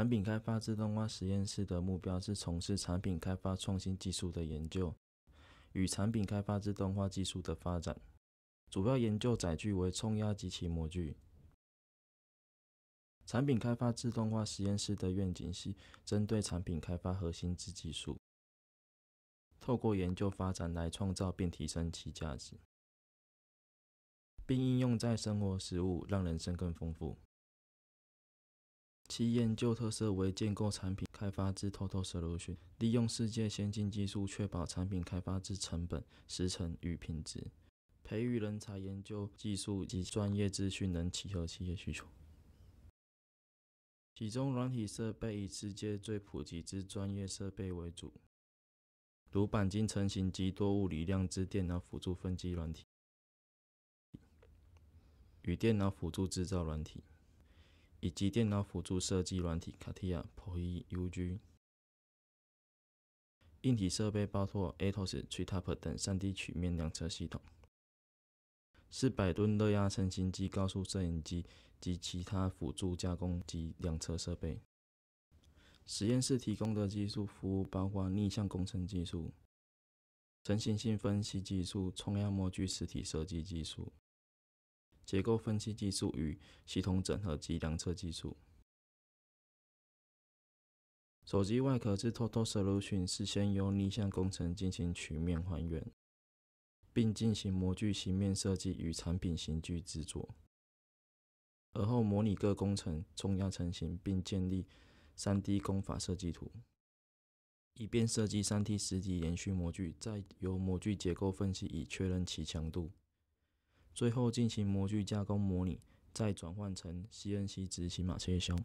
产品开发自动化实验室的目标是从事产品开发创新技术的研究与产品开发自动化技术的发展，主要研究载具为冲压及其模具。产品开发自动化实验室的愿景是针对产品开发核心之技术，透过研究发展来创造并提升其价值，并应用在生活实务，让人生更丰富。企业旧特色为建构产品开发之 Total Solution，利用世界先进技术确保产品开发之成本、时程与品质，培育人才、研究技术及专业资讯能契合企业需求。其中软体设备以世界最普及之专业设备为主，如钣金成型及多物理量之电脑辅助分析软体与电脑辅助制造软体。以及电脑辅助设计软体 CATIA p r o e UG）。硬体设备包括 Atos、t r i p p l 等 3D 曲面量测系统、四百吨热压成型机、高速摄影机及其他辅助加工及量测设备。实验室提供的技术服务包括逆向工程技术、成型性分析技术、冲压模具实体设计技术。结构分析技术与系统整合及量测技术。手机外壳之 Total Solution 是先由逆向工程进行曲面还原，并进行模具型面设计与产品型具制作，而后模拟各工程冲压成型，并建立 3D 工法设计图，以便设计 3D 实体延续模具，再由模具结构分析以确认其强度。最后进行模具加工模拟，再转换成 CNC 执行码切削，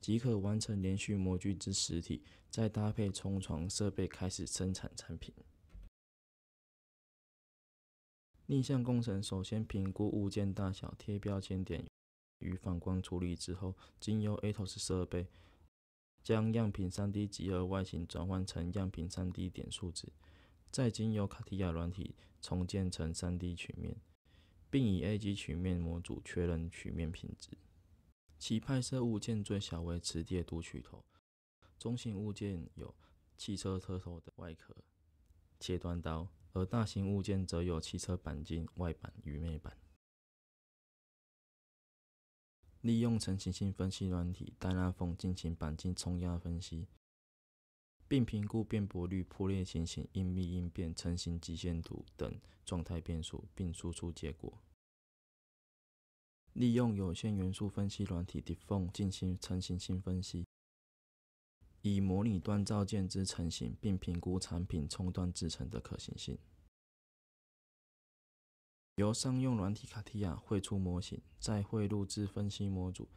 即可完成连续模具之实体。再搭配冲床设备开始生产产品。逆向工程首先评估物件大小，贴标签点与反光处理之后，经由 AtoS 设备将样品 3D 集合外形转换成样品 3D 点数值。再经由卡地亚软体重建成 3D 曲面，并以 A 级曲面模组确认曲面品质。其拍摄物件最小为磁碟读取头，中型物件有汽车车头的外壳、切断刀，而大型物件则有汽车钣金外板与内板。利用成型性分析软体丹拉缝进行钣金冲压分析。并评估变薄率、破裂情形、应力应变、成型极限度等状态变数，并输出结果。利用有限元素分析软体 Deform 进行成型性分析，以模拟锻造件之成型，并评估产品冲断制成的可行性。由商用软体卡地亚绘出模型，再汇入至分析模组。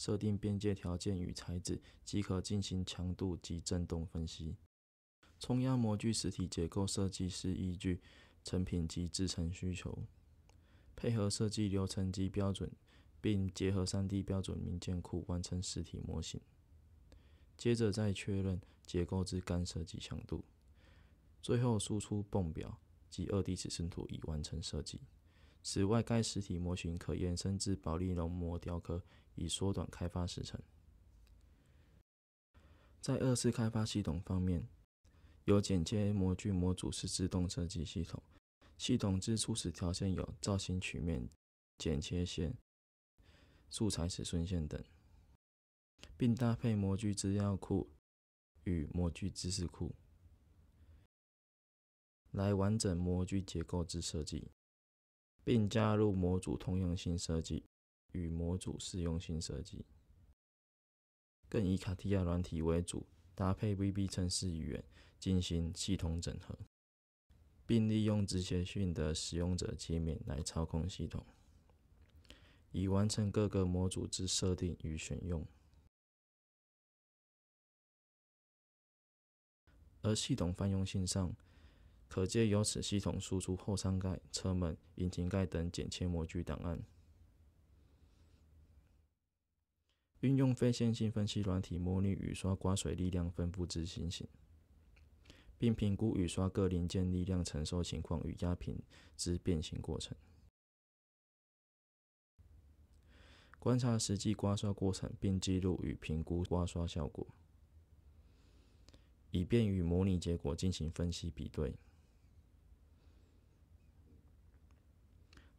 设定边界条件与材质，即可进行强度及振动分析。冲压模具实体结构设计是依据成品及制成需求，配合设计流程及标准，并结合 3D 标准零件库完成实体模型。接着再确认结构之干涉及强度，最后输出泵表及 2D 尺寸图，以完成设计。此外，该实体模型可延伸至保利龙模雕刻，以缩短开发时程。在二次开发系统方面，由剪切模具模组是自动设计系统。系统之初始条件有造型曲面、剪切线、素材尺寸线等，并搭配模具资料库与模具知识库，来完整模具结构之设计。并加入模组通用性设计与模组适用性设计，更以卡地亚软体为主，搭配 VB 程式语言进行系统整合，并利用直接性的使用者界面来操控系统，以完成各个模组之设定与选用。而系统泛用性上，可借由此系统输出后舱盖、车门、引擎盖等剪切模具档案。运用非线性分析软体模拟雨刷刮水力量分布之情形，并评估雨刷各零件力量承受情况与压平之变形过程。观察实际刮刷过程，并记录与评估刮刷效果，以便与模拟结果进行分析比对。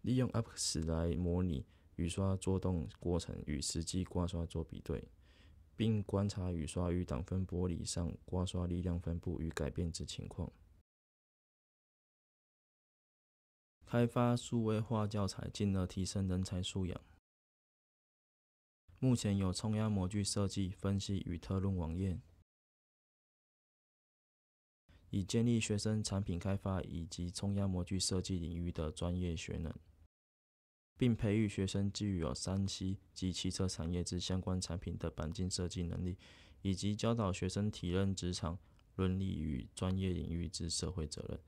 利用 Appx 来模拟雨刷作动过程与实际刮刷做比对，并观察雨刷与挡风玻璃上刮刷力量分布与改变之情况。开发数位化教材，进而提升人才素养。目前有冲压模具设计分析与特论网页，以建立学生产品开发以及冲压模具设计领域的专业学能。并培育学生具有三期及汽车产业之相关产品的钣金设计能力，以及教导学生体认职场伦理与专业领域之社会责任。